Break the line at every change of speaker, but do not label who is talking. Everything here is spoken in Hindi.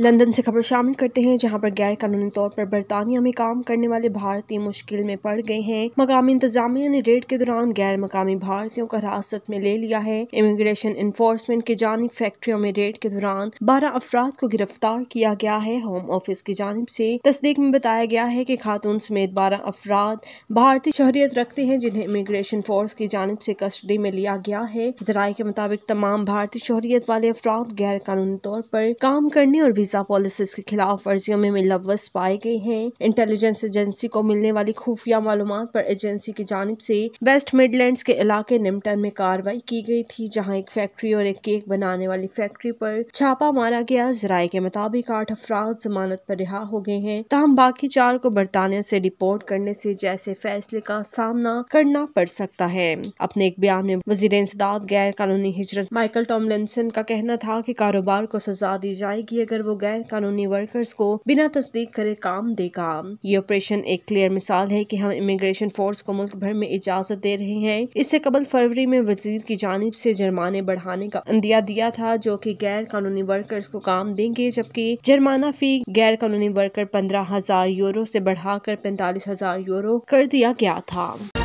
लंदन से खबर शामिल करते हैं जहां पर गैर कानूनी तौर पर बरतानिया में काम करने वाले भारतीय मुश्किल में पड़ गए हैं मकामी इंतजामिया ने रेड के दौरान गैर मकामी भारतीयों को हिरासत में ले लिया है इमिग्रेशन इन्फोर्समेंट की जानब फैक्ट्रियों में रेड के दौरान बारह अफराद को गिरफ्तार किया गया है होम ऑफिस की जानब से तस्दीक में बताया गया है की खातून समेत बारह अफराद भारतीय शहरियत रखते हैं जिन्हें इमिग्रेशन फोर्स की जानब से कस्टडी में लिया गया है जराये के मुताबिक तमाम भारतीय शहरियत वाले अफराद गैर कानूनी तौर पर काम करने और वीज़ा पॉलिसीज के खिलाफ वर्जियों में मुलवस पाए गए हैं इंटेलिजेंस एजेंसी को मिलने वाली खुफिया मालूम पर एजेंसी की जानब से वेस्ट मिडलैंड के इलाके निमटन में कार्रवाई की गई थी जहाँ एक फैक्ट्री और एक केक बनाने वाली फैक्ट्री पर छापा मारा गया जराये के मुताबिक आठ अफराद जमानत पर रिहा हो गए हैं तहम बाकी चार को बरतानिया से डिपोर्ट करने से जैसे फैसले का सामना करना पड़ सकता है अपने एक बयान में वजीर इंसदाद गैर कानूनी हिजरत माइकल टॉमलिनसन का कहना था की कारोबार को सजा दी जाएगी अगर वो गैर कानूनी वर्कर्स को बिना तस्दीक करे काम देगा ये ऑपरेशन एक क्लियर मिसाल है की हम इमिग्रेशन फोर्स को मुल्क भर में इजाजत दे रहे हैं इससे कबल फरवरी में वजीर की जानब ऐसी जुर्माने बढ़ाने का अंदिया दिया था जो की गैर कानूनी वर्कर्स को काम देंगे जबकि जुर्माना फी गैर कानूनी वर्कर पंद्रह हजार यूरो ऐसी बढ़ाकर पैंतालीस हजार यूरो कर दिया गया था